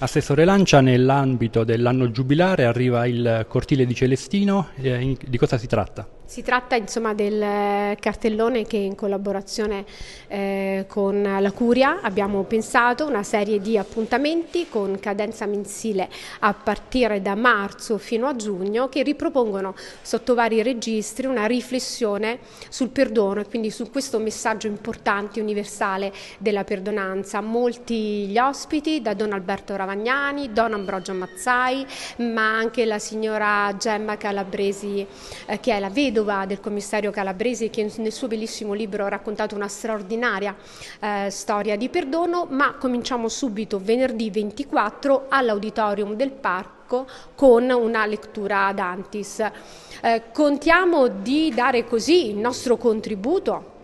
Assessore Lancia, nell'ambito dell'anno giubilare arriva il cortile di Celestino, eh, di cosa si tratta? Si tratta insomma, del eh, cartellone che in collaborazione eh, con la Curia abbiamo pensato, una serie di appuntamenti con cadenza mensile a partire da marzo fino a giugno che ripropongono sotto vari registri una riflessione sul perdono e quindi su questo messaggio importante universale della perdonanza. Molti gli ospiti, da Don Alberto Ravazzi Travagnani, Don Ambrogio Mazzai, ma anche la signora Gemma Calabresi, eh, che è la vedova del commissario Calabresi, che nel suo bellissimo libro ha raccontato una straordinaria eh, storia di perdono, ma cominciamo subito venerdì 24 all'auditorium del parco con una lettura ad Antis. Eh, contiamo di dare così il nostro contributo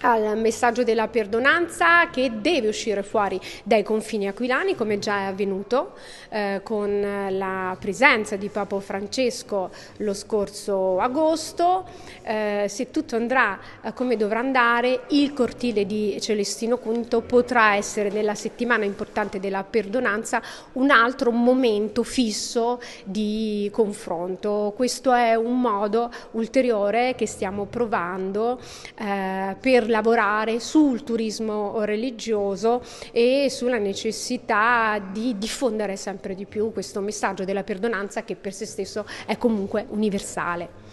al messaggio della perdonanza che deve uscire fuori dai confini aquilani come già è avvenuto eh, con la presenza di Papa Francesco lo scorso agosto eh, se tutto andrà eh, come dovrà andare il cortile di Celestino V potrà essere nella settimana importante della perdonanza un altro momento fisso di confronto questo è un modo ulteriore che stiamo provando eh, per lavorare sul turismo religioso e sulla necessità di diffondere sempre di più questo messaggio della perdonanza che per se stesso è comunque universale.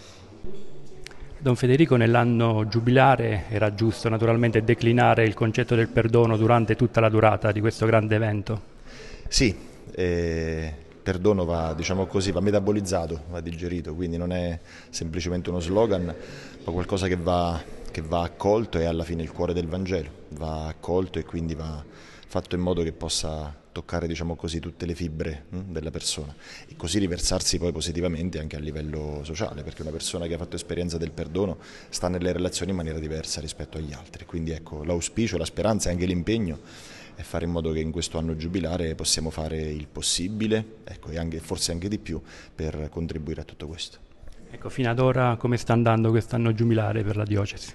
Don Federico nell'anno giubilare era giusto naturalmente declinare il concetto del perdono durante tutta la durata di questo grande evento? Sì, eh, perdono va, diciamo così, va metabolizzato, va digerito, quindi non è semplicemente uno slogan, ma qualcosa che va che va accolto è alla fine il cuore del Vangelo, va accolto e quindi va fatto in modo che possa toccare diciamo così, tutte le fibre mh, hm, della persona e così riversarsi poi positivamente anche a livello sociale, perché una persona che ha fatto esperienza del perdono sta nelle relazioni in maniera diversa rispetto agli altri, quindi ecco l'auspicio, la speranza e anche l'impegno è fare in modo che in questo anno giubilare possiamo fare il possibile ecco, e anche, forse anche di più per contribuire a tutto questo. Ecco, fino ad ora come sta andando quest'anno giubilare per la diocesi?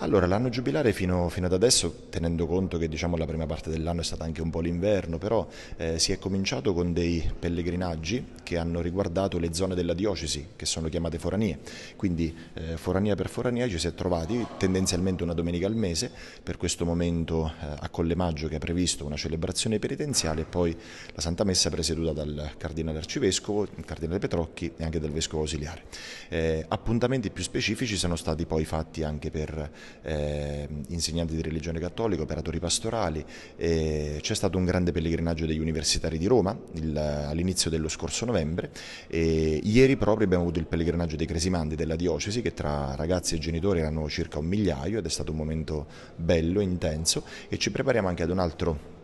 Allora, l'anno giubilare fino, fino, ad adesso, tenendo conto che diciamo, la prima parte dell'anno è stata anche un po' l'inverno, però eh, si è cominciato con dei pellegrinaggi che hanno riguardato le zone della diocesi, che sono chiamate foranie. Quindi eh, forania per forania ci si è trovati tendenzialmente una domenica al mese, per questo momento eh, a Maggio che ha previsto una celebrazione penitenziale e poi la Santa Messa presieduta dal Cardinale Arcivescovo, il Cardinale Petrocchi e anche dal Vescovo Ausiliare. Eh, appuntamenti più specifici sono stati poi fatti anche per eh, insegnanti di religione cattolica, operatori pastorali, eh, c'è stato un grande pellegrinaggio degli universitari di Roma il, all'inizio dello scorso novembre e ieri proprio abbiamo avuto il pellegrinaggio dei cresimandi della diocesi che tra ragazzi e genitori erano circa un migliaio ed è stato un momento bello, intenso e ci prepariamo anche ad un altro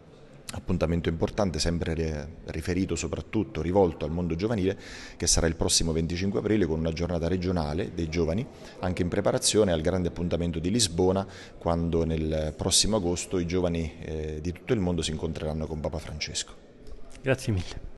appuntamento importante, sempre riferito soprattutto, rivolto al mondo giovanile, che sarà il prossimo 25 aprile con una giornata regionale dei giovani, anche in preparazione al grande appuntamento di Lisbona, quando nel prossimo agosto i giovani eh, di tutto il mondo si incontreranno con Papa Francesco. Grazie mille.